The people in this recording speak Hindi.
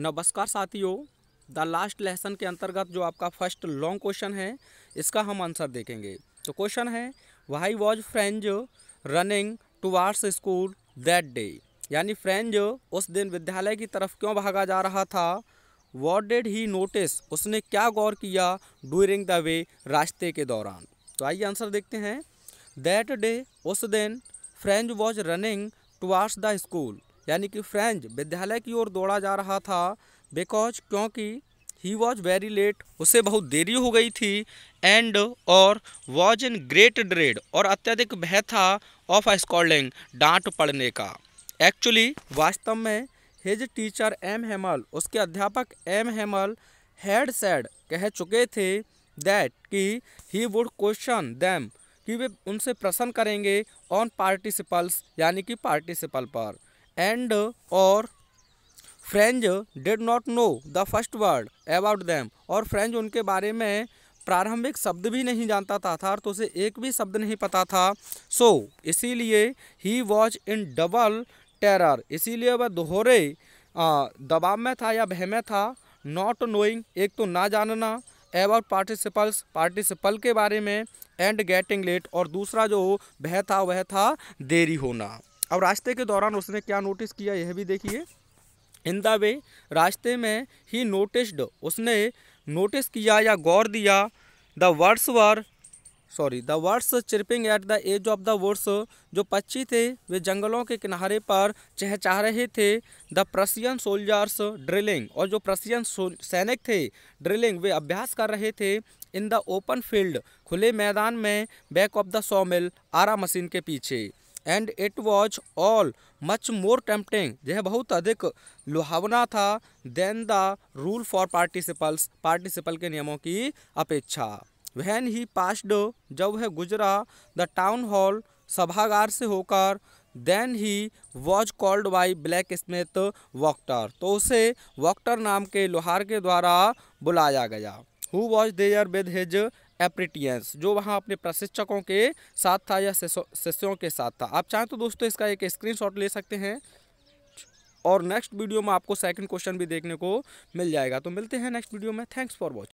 नमस्कार साथियों द लास्ट लेसन के अंतर्गत जो आपका फर्स्ट लॉन्ग क्वेश्चन है इसका हम आंसर देखेंगे तो क्वेश्चन है why was Franz running towards school that day यानी फ्रेंज उस दिन विद्यालय की तरफ क्यों भागा जा रहा था वॉट डेड ही नोटिस उसने क्या गौर किया डूरिंग द वे रास्ते के दौरान तो आइए आंसर देखते हैं दैट डे उस दिन Franz was running towards the school यानी कि फ्रेंच विद्यालय की ओर दौड़ा जा रहा था बिकॉज क्योंकि ही वॉज वेरी लेट उसे बहुत देरी हो गई थी एंड और वॉज इन ग्रेट ड्रेड और अत्यधिक भय था ऑफ स्कॉलिंग डांट पड़ने का एक्चुअली वास्तव में हिज टीचर एम हेमल उसके अध्यापक एम हेमल हेड सेड कह चुके थे दैट कि ही वुड क्वेश्चन दैम कि वे उनसे प्रश्न करेंगे ऑन पार्टिसिपल्स यानी कि पार्टिसिपल पर एंड और Franz did not know the first word about them और फ्रेंज उनके बारे में प्रारंभिक शब्द भी नहीं जानता था अर्थात तो उसे एक भी शब्द नहीं पता था सो so, इसीलिए he was in double terror इसीलिए वह दोहरे दबाव में था या भय में था नॉट नोइंग एक तो ना जानना अबाउट पार्टिसिपल्स पार्टिसिपल के बारे में एंड गेटिंग लेट और दूसरा जो भय था वह था देरी होना अब रास्ते के दौरान उसने क्या नोटिस किया यह भी देखिए इन द वे रास्ते में ही नोटिस्ड उसने नोटिस किया या गौर दिया the birds were sorry the birds chirping at the edge of the woods जो पक्षी थे वे जंगलों के किनारे पर चहचा रहे थे द प्रसियन सोल्जर्स ड्रिलिंग और जो प्रसियन सैनिक थे ड्रिलिंग वे अभ्यास कर रहे थे इन द ओपन फील्ड खुले मैदान में back of the saw mill आरा मशीन के पीछे and it was all much more tempting यह बहुत अधिक लुहावना था then the rule for participles participle के नियमों की अपेक्षा वहन ही पास्ड जब वह गुजरा द टाउन हॉल सभागार से होकर then he was called by blacksmith Wachter तो उसे वॉक्टर नाम के लोहार के द्वारा बुलाया गया who was there with his apprentices जो वहाँ अपने प्रशिक्षकों के साथ था या शिष्यों के साथ था आप चाहें तो दोस्तों इसका एक स्क्रीनशॉट ले सकते हैं और नेक्स्ट वीडियो में आपको सेकंड क्वेश्चन भी देखने को मिल जाएगा तो मिलते हैं नेक्स्ट वीडियो में थैंक्स फॉर वॉचिंग